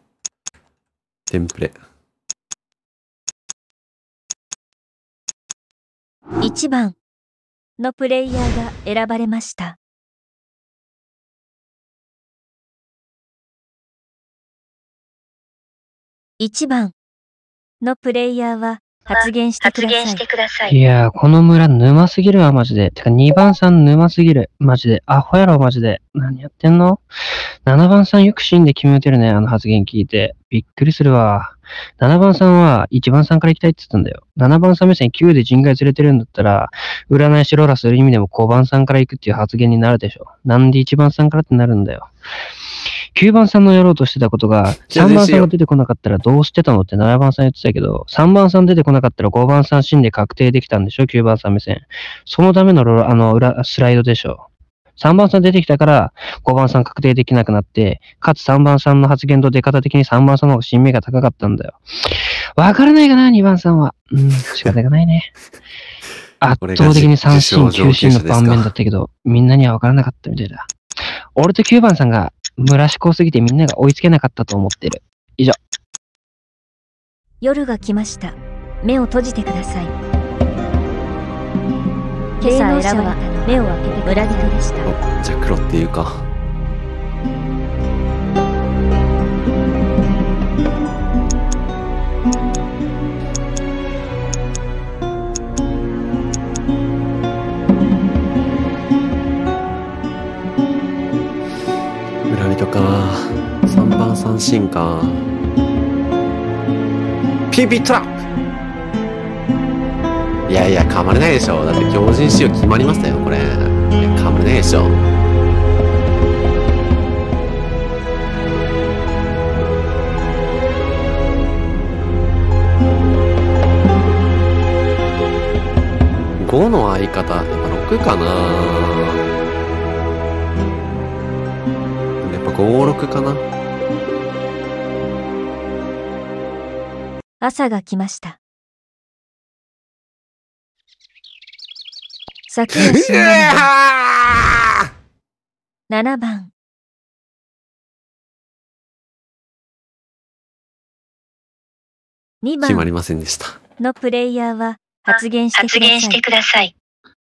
テンプレ。1番のプレイヤーが選ばれました。1番のプレイヤーは発言してください。い。いやー、この村沼すぎるわ、マジで。てか、2番さん沼すぎる。マジで。アホやろ、マジで。何やってんの ?7 番さんよく死んで決めてるね、あの発言聞いて。びっくりするわ。7番さんは1番さんから行きたいって言ったんだよ。7番さん目線9で人外連れてるんだったら、占いしローラする意味でも5番さんから行くっていう発言になるでしょ。なんで1番さんからってなるんだよ。9番さんのやろうとしてたことが、3番さんが出てこなかったらどうしてたのって7番さん言ってたけど、3番さん出てこなかったら5番さん死んで確定できたんでしょ ?9 番さん目線。そのためのロあの裏スライドでしょ。3番さん出てきたから5番さん確定できなくなって、かつ3番さんの発言と出方的に3番さんの方が新名が高かったんだよ。わからないかな、2番さんは。うん、仕方がないね。(laughs) 圧倒的に三進、九進の盤面だったけど、みんなにはわからなかったみたいだ。俺と9番さんが村志向すぎてみんなが追いつけなかったと思ってる。以上。夜が来ました。目を閉じてください。今朝選ばれたのは目を開けて村人でした。ジャクロっていうか。とか3番三振かピピトラップいやいや噛まれないでしょだって強靭仕様決まりましたよこれ噛まれないでしょ5の相方やっぱ6かな56かな朝が来ました昨夜死ん番2番決まりませんでしたのプレイヤーは発言してください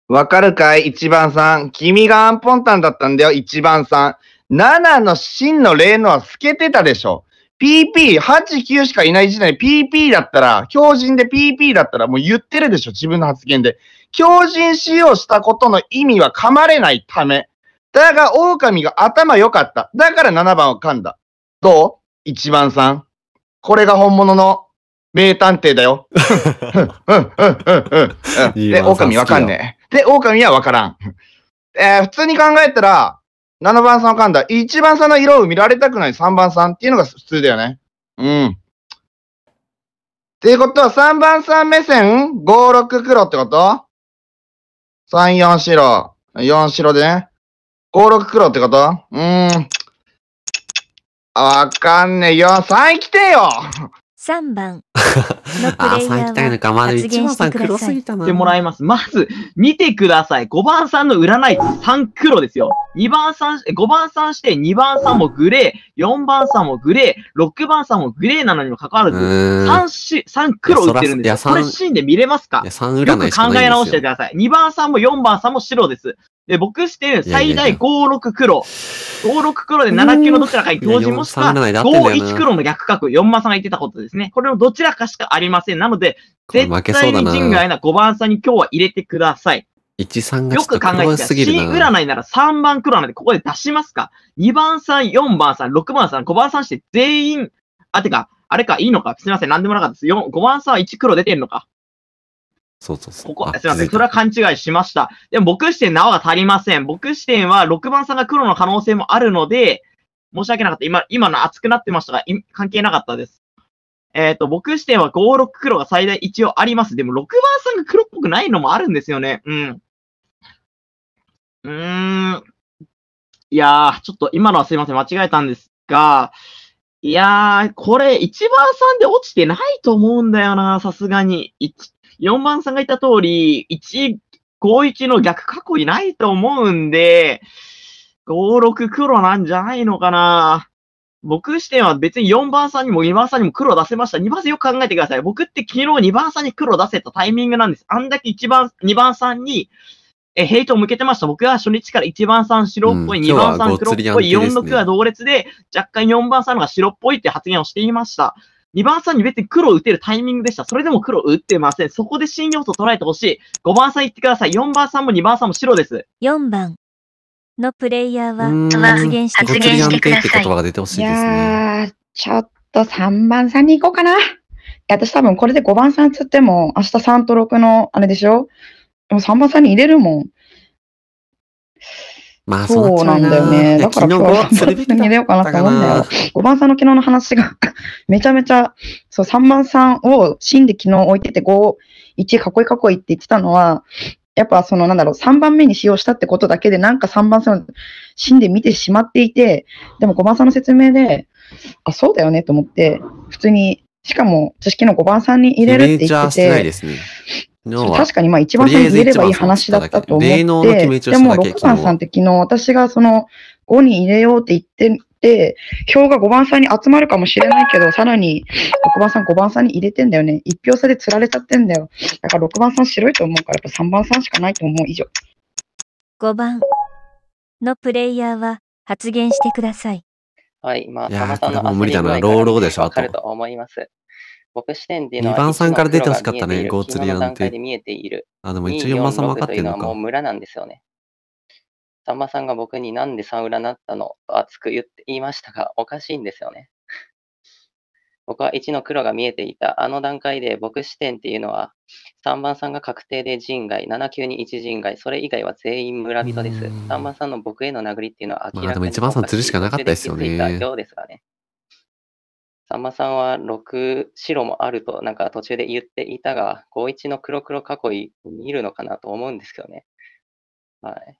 わかるかい一番さん。君がアンポンタンだったんだよ、一番さん。7の真の霊能は透けてたでしょ。PP、8、9しかいない時代、PP だったら、強人で PP だったら、もう言ってるでしょ、自分の発言で。強人使用したことの意味は噛まれないため。だが、狼が頭良かった。だから7番を噛んだ。どう ?1 番さん。これが本物の名探偵だよ。で、狼わかんねえ。で、狼はわからん。えー、普通に考えたら、7番さんを噛んだ。1番さんの色を見られたくない3番さんっていうのが普通だよね。うん。っていうことは3番さん目線、5、6黒ってこと ?3、4白。4白でね。5、6黒ってことうん。わかんねえよ。3来てよ3番 (laughs) あ、3行きたいのか。まあ、1番さん黒すぎたな。してもらいます。まず、見てください。5番さんの占い3黒ですよ。2番さん、5番さんして2番さんもグレー、4番さんもグレー、6番さんもグレーなのにも関わらず、3し、三黒打ってるんですよ。これシーンで見れますかいや、3占いしかないよく考え直してください。2番さんも4番さんも白です。で、僕して最大5、6黒。5、6黒で7級のどちらかに投じもしくは、5、1黒の逆角、4番さんが言ってたことですね。これのどちらかしかありません。なので、絶対に人外な5番さんに今日は入れてください。1、3がよく考えてい。C 占いなら3番黒なんで、ここで出しますか ?2 番さん、4番さん、6番さん、5番さんして全員、あ、てか、あれか、いいのかすみません、なんでもなかったです。5番さんは1黒出てんのかそうそうそう。ここ、すいません。それは勘違いしました。でも、僕視点なおが足りません。僕視点は6番さんが黒の可能性もあるので、申し訳なかった。今、今の熱くなってましたが、関係なかったです。えっ、ー、と、僕視点は5、6黒が最大一応あります。でも、6番さんが黒っぽくないのもあるんですよね。うん。うーん。いやー、ちょっと今のはすいません。間違えたんですが、いやー、これ、1番さんで落ちてないと思うんだよな、さすがに。1 4番さんが言った通り、1、5-1の逆過去いないと思うんで、5-6黒なんじゃないのかな。僕視点は別に4番さんにも2番さんにも黒出せました。2番さんよく考えてください。僕って昨日2番さんに黒出せたタイミングなんです。あんだけ1番、2番さんに、え、ヘイトを向けてました。僕は初日から1番さん白っぽい、うん、2番さん黒っぽい、ね、4のは同列で、若干4番さんのが白っぽいって発言をしていました。2番さんに別に黒を打てるタイミングでした。それでも黒を打ってません。そこで新要素を捉えてほしい。5番さん言ってください。4番さんも2番さんも白です。4番のプレイヤーは発言してください。ごつていですいやちょっと3番さんに行こうかな。私多分これで5番さんつっても、明日3と6のあれでしょでも3番さんに入れるもん。まあそうなんだよね。だから今日は本当に入れようかなと思うんだよ。5番さんの昨日の話が (laughs) めちゃめちゃ、そう、3番さんを芯で昨日置いてて5、1こいかっこいいって言ってたのは、やっぱそのなんだろう、3番目に使用したってことだけで、なんか3番さん芯で見てしまっていて、でも5番さんの説明で、あ、そうだよねと思って、普通に、しかも知識の5番さんに入れるって言ってて、てないですね。確かにまあ一番最初にえればいい話だったと思って、でも6番さんって昨日私がその5に入れようって言ってて、票が5番さんに集まるかもしれないけど、さらに6番さん5番さんに入れてんだよね。1票差で釣られちゃってんだよ。だから6番さん白いと思うから、やっぱ3番さんしかないと思う以上。5番のプレイヤーは発言してください。はい、まあ、いやまも無理だな。ローローでしょ、あと。と思います。僕視点での2番さんから出てほしかったね、ゴーツリアンって。であ、でも一応4番さん分かってるのか。もう村なんですよね。さんまさんが僕になんで3占ったのと熱く言って言いましたが、おかしいんですよね。僕は1の黒が見えていたあの段階で僕視点っていうのは3番さんが確定で人外7級に1人外それ以外は全員村人です3番さんの僕への殴りっていうのは明らかにまあでも1番さん釣るしかなかったですよねどうですかねさんまさんは6白もあるとなんか途中で言っていたが、5一の黒黒囲い見るのかなと思うんですけどね。はい。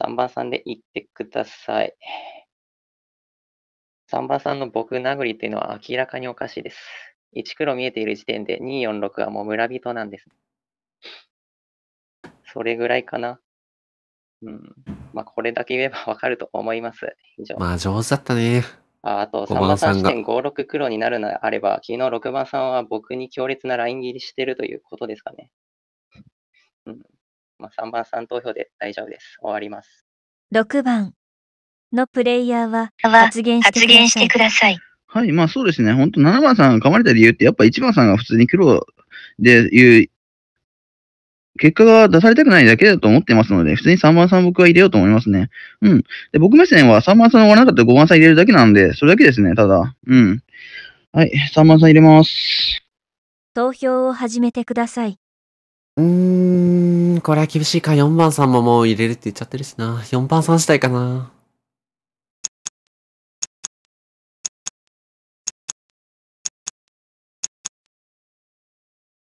3番さんで言ってください。3番さんの僕殴りっていうのは明らかにおかしいです。1黒見えている時点で246はもう村人なんです。それぐらいかな。うん。まあ、これだけ言えばわかると思います。以上。まあ、上手だったね。ああと、3番さんが3.56黒になるのであれば、昨日6番さんは僕に強烈なライン切りしてるということですかね。うん。まあ、3番さん投票で大丈夫です。終わります。6番のプレイヤーは発言してください。はい、まあそうですね。本当7番さんが噛まれた理由って、やっぱ1番さんが普通に黒でいう結果が出されたくないだけだと思ってますので、普通に3番さん僕は入れようと思いますね。うん。で、僕目線は3番さん終わらなかったら5番さん入れるだけなんで、それだけですね、ただ。うん。はい、3番さん入れます。投票を始めてください。うーん、これは厳しいか。4番さんももう入れるって言っちゃってるしな。4番さんしたいかな。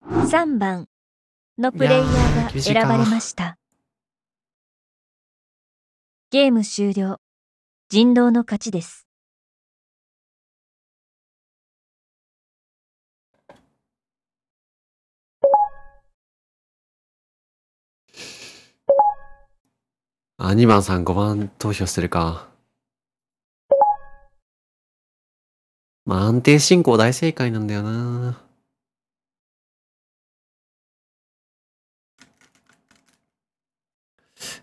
3番のプレイヤーが選ばれましたゲーム終了人狼の勝ちですあ2番さん5番投票するかまあ安定進行大正解なんだよな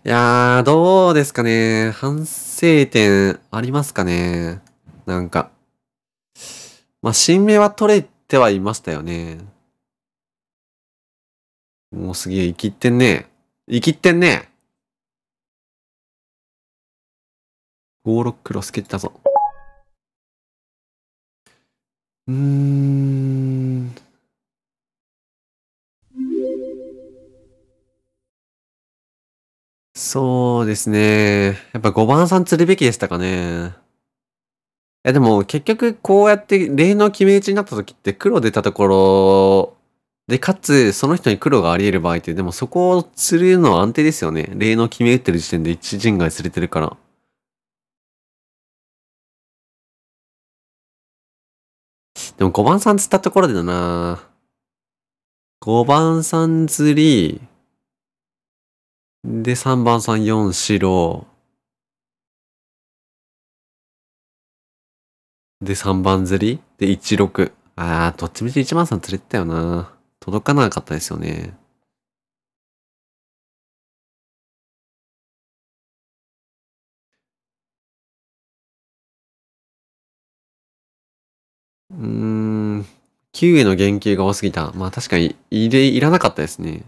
いやー、どうですかね。反省点ありますかね。なんか。まあ、新芽は取れてはいましたよね。もうすげえ、生きってんね。生きってんね。5、6クロス蹴ったぞ。うーん。そうですね。やっぱ5番さん釣るべきでしたかね。いやでも結局こうやって例の決め打ちになった時って黒出たところで、かつその人に黒があり得る場合って、でもそこを釣るのは安定ですよね。例の決め打ってる時点で一陣外釣れてるから。でも5番さん釣ったところでだな5番さん釣り、で、3番さん4白。で、3番釣りで、1、6。あー、どっちみち1番さん釣れてたよな。届かなかったですよね。うーん。9への言及が多すぎた。まあ確かに、いれ、いらなかったですね。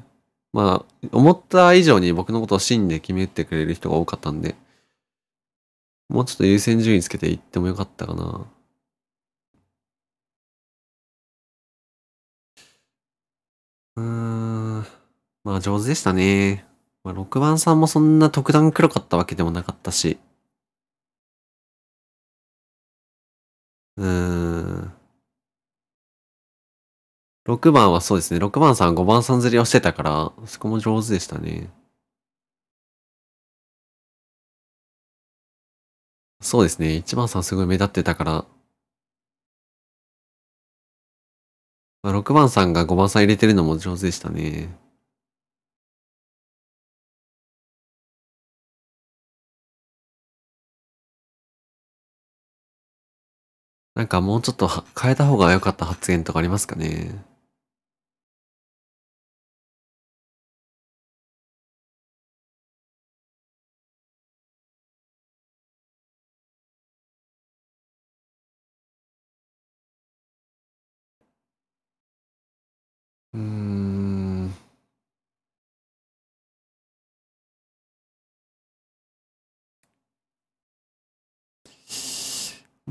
まあ、思った以上に僕のことを真で決めてくれる人が多かったんで、もうちょっと優先順位つけていってもよかったかな。うーん。まあ上手でしたね。まあ、6番さんもそんな特段黒かったわけでもなかったし。うーん。6番はそうですね。6番さん5番さん釣りをしてたから、そこも上手でしたね。そうですね。1番さんすごい目立ってたから。6番さんが5番さん入れてるのも上手でしたね。なんかもうちょっと変えた方が良かった発言とかありますかね。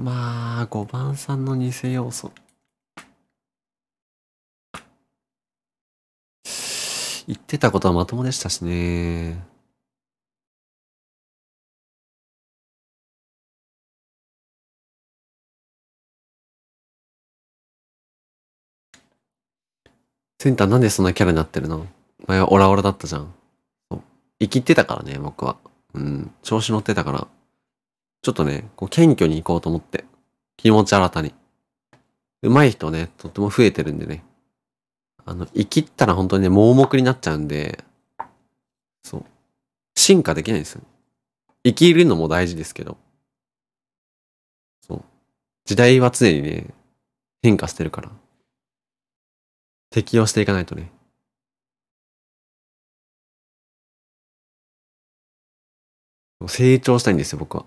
まあ、5番さんの偽要素。言ってたことはまともでしたしね。センターなんでそんなキャラになってるの前はオラオラだったじゃん。生きてたからね、僕は。うん、調子乗ってたから。ちょっとね、こう謙虚に行こうと思って。気持ち新たに。上手い人ね、とっても増えてるんでね。あの、生きったら本当にね、盲目になっちゃうんで、そう。進化できないんですよ。生きるのも大事ですけど。そう。時代は常にね、変化してるから。適応していかないとね。成長したいんですよ、僕は。